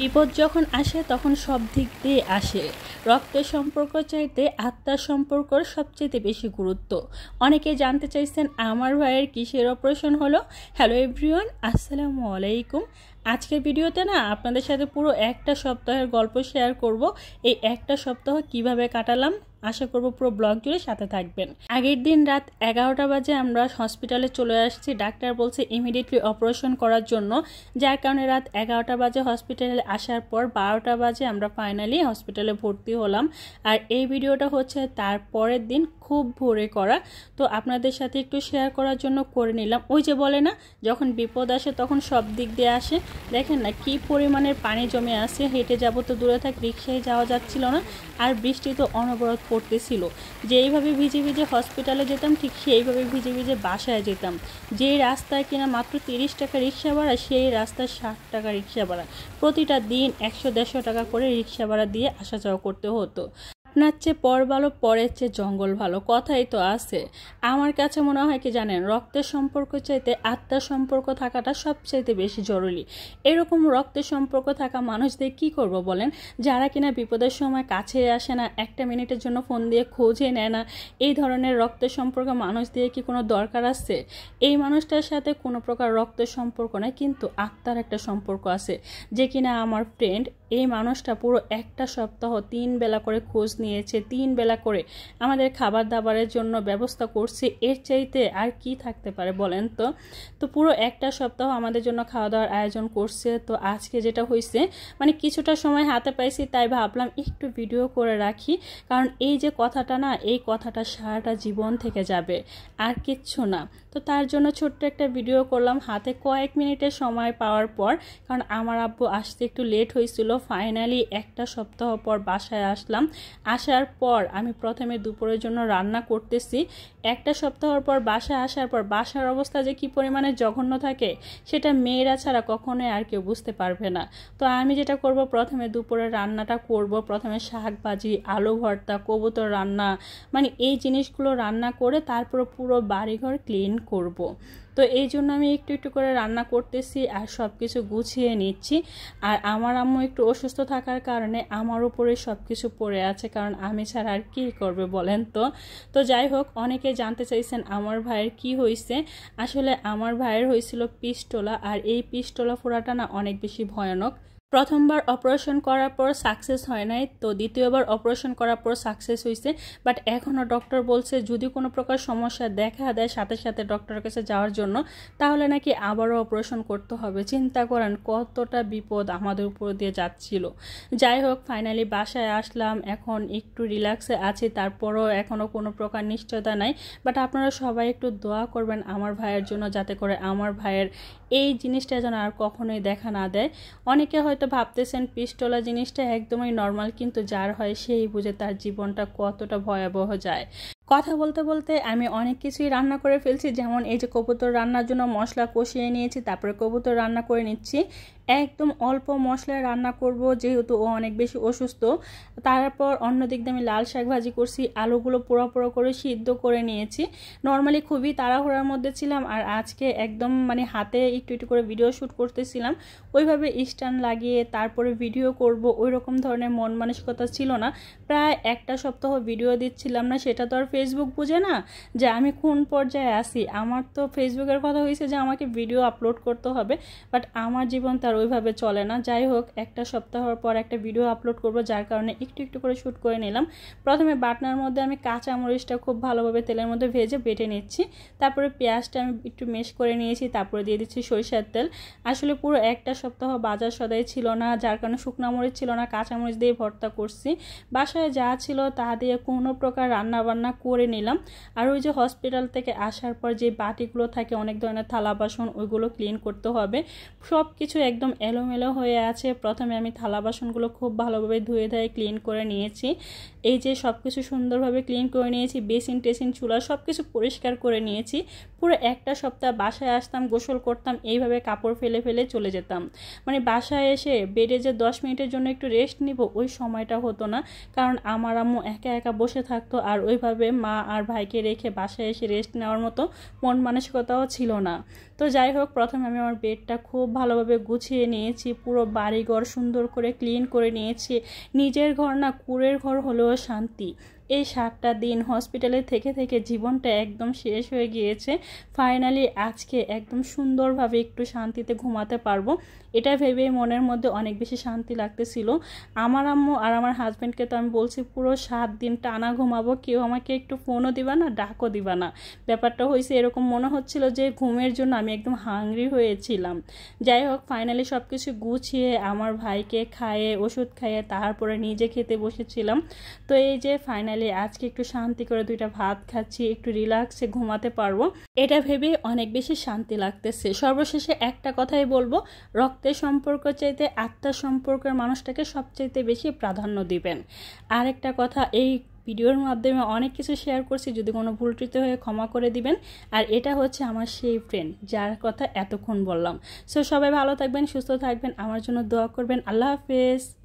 বিপদ যখন আসে তখন সব দিক দিয়ে আসে রক্তের সম্পর্ক চাইতে আত্মার সম্পর্ক সবচেয়ে বেশি গুরুত্ব অনেকে জানতে চাইছেন আমার ভাইয়ের কিসের অপারেশন হলো হ্যালো এভরিওয়ান আসসালামু আলাইকুম আজকের ভিডিওতে না আপনাদের সাথে পুরো একটা সপ্তাহের গল্প শেয়ার করব এই একটা সপ্তাহ কিভাবে কাটালাম আশা করব পুরো ব্লগ জুড়ে সাথে থাকবেন আগের দিন রাত এগারোটা বাজে আমরা হসপিটালে চলে আসছি ডাক্তার বলছে ইমিডিয়েটলি অপারেশন করার জন্য যার কারণে রাত এগারোটা বাজে হসপিটালে আসার পর বারোটা বাজে আমরা ফাইনালি হসপিটালে ভর্তি হলাম আর এই ভিডিওটা হচ্ছে তার পরের দিন খুব ভোরে করা তো আপনাদের সাথে একটু শেয়ার করার জন্য করে নিলাম ওই যে বলে না যখন বিপদ আসে তখন সব দিক দিয়ে আসে দেখেন না কি পরিমাণের পানি জমে আছে হেঁটে যাব তো দূরে থাক রিক্সায় যাওয়া যাচ্ছিল না আর বৃষ্টি তো অনবরত পড়তেছিল যেইভাবে ভিজে ভিজে হসপিটালে যেতাম ঠিক সেইভাবে ভিজে ভিজে বাসায় যেতাম যেই রাস্তায় কিনা মাত্র তিরিশ টাকা রিক্সা ভাড়া সেই রাস্তায় ষাট টাকা রিক্সা ভাড়া প্রতিটা দিন একশো দেড়শো টাকা করে রিক্সা ভাড়া দিয়ে আসা যাওয়া করতে হতো আপনার চেয়ে পর ভালো পরের চেয়ে জঙ্গল ভালো কথাই তো আছে আমার কাছে মনে হয় কি জানেন রক্তের সম্পর্ক চাইতে আত্মার সম্পর্ক থাকাটা সবচাইতে বেশি জরুরি এরকম রক্তের সম্পর্ক থাকা মানুষদের কি করব বলেন যারা কিনা বিপদের সময় কাছে আসে না একটা মিনিটের জন্য ফোন দিয়ে খোঁজে নেয় না এই ধরনের রক্তের সম্পর্ক মানুষ দিয়ে কি কোনো দরকার আছে এই মানুষটার সাথে কোনো প্রকার রক্তের সম্পর্ক নয় কিন্তু আত্মার একটা সম্পর্ক আছে যে কিনা আমার ফ্রেন্ড এই মানুষটা পুরো একটা সপ্তাহ তিন বেলা করে খোঁজ নিয়েছে তিন বেলা করে আমাদের খাবার দাবারের জন্য ব্যবস্থা করছে এর চাইতে আর কি থাকতে পারে বলেন তো তো পুরো একটা সপ্তাহ আমাদের জন্য খাওয়া দাওয়ার আয়োজন করছে তো আজকে যেটা হয়েছে মানে কিছুটা সময় হাতে পাইছি তাই ভাবলাম একটু ভিডিও করে রাখি কারণ এই যে কথাটা না এই কথাটা সারাটা জীবন থেকে যাবে আর কিচ্ছু না তো তার জন্য ছোট্ট একটা ভিডিও করলাম হাতে কয়েক মিনিটের সময় পাওয়ার পর কারণ আমার আব্বু আসতে একটু লেট হয়েছিল ফাইনালি একটা সপ্তাহ পর বাসায় আসলাম আসার পর আমি প্রথমে দুপুরের জন্য রান্না করতেছি একটা সপ্তাহ পর বাসায় আসার পর বাসার অবস্থা যে কি পরিমাণে জঘন্য থাকে সেটা মেয়েরা ছাড়া কখনোই আর কেউ বুঝতে পারবে না তো আমি যেটা করব প্রথমে দুপুরে রান্নাটা করব প্রথমে শাক ভাজি আলু ভর্তা কবুতর রান্না মানে এই জিনিসগুলো রান্না করে তারপর পুরো বাড়িঘর ক্লিন করব। তো এই জন্য আমি একটু একটু করে রান্না করতেছি আর সব কিছু গুছিয়ে নিচ্ছি আর আমার আম্মু একটু অসুস্থ থাকার কারণে আমার উপরে সব কিছু পড়ে আছে কারণ আমি ছাড়া আর কী করবে বলেন তো তো যাই হোক অনেকে জানতে চাইছেন আমার ভাইয়ের কি হয়েছে আসলে আমার ভাইয়ের হয়েছিল পিস্টোলা আর এই পিস্টোলা ফোড়াটা না অনেক বেশি ভয়ানক প্রথমবার অপারেশন করার পর সাকসেস হয় নাই তো দ্বিতীয়বার অপারেশন করার পর সাকসেস হয়েছে বাট এখনও ডক্টর বলছে যদি কোনো প্রকার সমস্যা দেখা দেয় সাথে সাথে ডক্টরের কাছে যাওয়ার জন্য তাহলে নাকি আবারও অপারেশন করতে হবে চিন্তা করেন কতটা বিপদ আমাদের উপর দিয়ে যাচ্ছিল যাই হোক ফাইনালি বাসায় আসলাম এখন একটু রিল্যাক্সে আছি তারপরও এখনও কোনো প্রকার নিশ্চয়তা নাই বাট আপনারা সবাই একটু দোয়া করবেন আমার ভাইয়ের জন্য যাতে করে আমার ভাইয়ের এই জিনিসটা যেন আর কখনোই দেখা না দেয় অনেকে হয়তো হয়তো ভাবতেছেন পিস্তলা জিনিসটা একদমই নর্মাল কিন্তু যার হয় সেই বুঝে তার জীবনটা কতটা ভয়াবহ যায় কথা বলতে বলতে আমি অনেক কিছুই রান্না করে ফেলছি যেমন এই যে কবুতর রান্নার জন্য মশলা কষিয়ে নিয়েছি তারপরে কবুতর রান্না করে নিচ্ছি একদম অল্প মশলায় রান্না করব যেহেতু ও অনেক বেশি অসুস্থ তারপর অন্যদিক দিয়ে আমি লাল শাক ভাজি করছি আলুগুলো পোড়া পোড়া করে সিদ্ধ করে নিয়েছি নর্মালি খুবই তাড়াহুড়ার মধ্যে ছিলাম আর আজকে একদম মানে হাতে একটু একটু করে ভিডিও শ্যুট করতেছিলাম ওইভাবে স্টান লাগিয়ে তারপরে ভিডিও করব ওই রকম ধরনের মন মানসিকতা ছিল না প্রায় একটা সপ্তাহ ভিডিও দিচ্ছিলাম না সেটা তো আর ফেসবুক বুঝে না যে আমি কোন পর্যায়ে আসি আমার তো ফেসবুকের কথা হয়েছে যে আমাকে ভিডিও আপলোড করতে হবে বাট আমার জীবন তার ওইভাবে চলে না যাই হোক একটা সপ্তাহর পর একটা ভিডিও আপলোড করব যার কারণে একটু একটু করে শ্যুট করে নিলাম প্রথমে বাটনার মধ্যে আমি কাঁচা মরিচটা খুব ভালোভাবে তেলের মধ্যে ভেজে বেটে নিচ্ছি তারপরে পেঁয়াজটা আমি একটু মেশ করে নিয়েছি তারপরে দিয়ে দিচ্ছি সরিষার তেল আসলে পুরো একটা সপ্তাহ বাজার সদাই ছিল না যার কারণে শুকনা মরিচ ছিল না কাঁচা মরিচ দিয়ে ভর্তা করছি বাসায় যা ছিল তা দিয়ে কোনো প্রকার রান্না বান্না করে নিলাম আর ওই যে হসপিটাল থেকে আসার পর যে বাটিগুলো থাকে অনেক ধরনের থালা বাসন ওইগুলো ক্লিন করতে হবে সব কিছু একদম একদম এলোমেলো হয়ে আছে প্রথমে আমি থালা বাসনগুলো খুব ভালোভাবে ধুয়ে ধুয়ে ক্লিন করে নিয়েছি এই যে সব কিছু সুন্দরভাবে ক্লিন করে নিয়েছি বেসিন টেসিন চুলা সব কিছু পরিষ্কার করে নিয়েছি পুরো একটা সপ্তাহ বাসায় আসতাম গোসল করতাম এইভাবে কাপড় ফেলে ফেলে চলে যেতাম মানে বাসায় এসে বেডে যে দশ মিনিটের জন্য একটু রেস্ট নিব ওই সময়টা হতো না কারণ আমার আম্মু একা একা বসে থাকতো আর ওইভাবে মা আর ভাইকে রেখে বাসায় এসে রেস্ট নেওয়ার মতো মন মানসিকতাও ছিল না তো যাই হোক প্রথমে আমি আমার বেডটা খুব ভালোভাবে গুছিয়ে নিয়েছি পুরো বাড়িঘর সুন্দর করে ক্লিন করে নিয়েছি নিজের ঘর না কুড়ের ঘর হলেও শান্তি এই সাতটা দিন হসপিটালে থেকে থেকে জীবনটা একদম শেষ হয়ে গিয়েছে ফাইনালি আজকে একদম সুন্দরভাবে একটু শান্তিতে ঘুমাতে পারবো এটা ভেবে মনের মধ্যে অনেক বেশি শান্তি লাগতেছিল আমার আম্মু আর আমার হাজব্যান্ডকে তো আমি বলছি পুরো সাত দিন টানা ঘুমাবো কেউ আমাকে একটু ফোনও দিবা না ডাকও দিবা না ব্যাপারটা হয়েছে এরকম মনে হচ্ছিল যে ঘুমের জন্য আমি একদম হাংরি হয়েছিলাম যাই হোক ফাইনালি সব কিছু গুছিয়ে আমার ভাইকে খাইয়ে ওষুধ খাইয়ে তারপরে নিজে খেতে বসেছিলাম তো এই যে ফাইনালি চাইলে আজকে একটু শান্তি করে দুইটা ভাত খাচ্ছি একটু রিল্যাক্সে ঘুমাতে পারবো এটা ভেবে অনেক বেশি শান্তি লাগতেছে সর্বশেষে একটা কথাই বলবো রক্তের সম্পর্ক চাইতে আত্মার সম্পর্কের মানুষটাকে সবচাইতে বেশি প্রাধান্য দিবেন আরেকটা কথা এই ভিডিওর মাধ্যমে অনেক কিছু শেয়ার করছি যদি কোনো ভুল হয়ে ক্ষমা করে দিবেন আর এটা হচ্ছে আমার সেই ফ্রেন্ড যার কথা এতক্ষণ বললাম সো সবাই ভালো থাকবেন সুস্থ থাকবেন আমার জন্য দোয়া করবেন আল্লাহ হাফেজ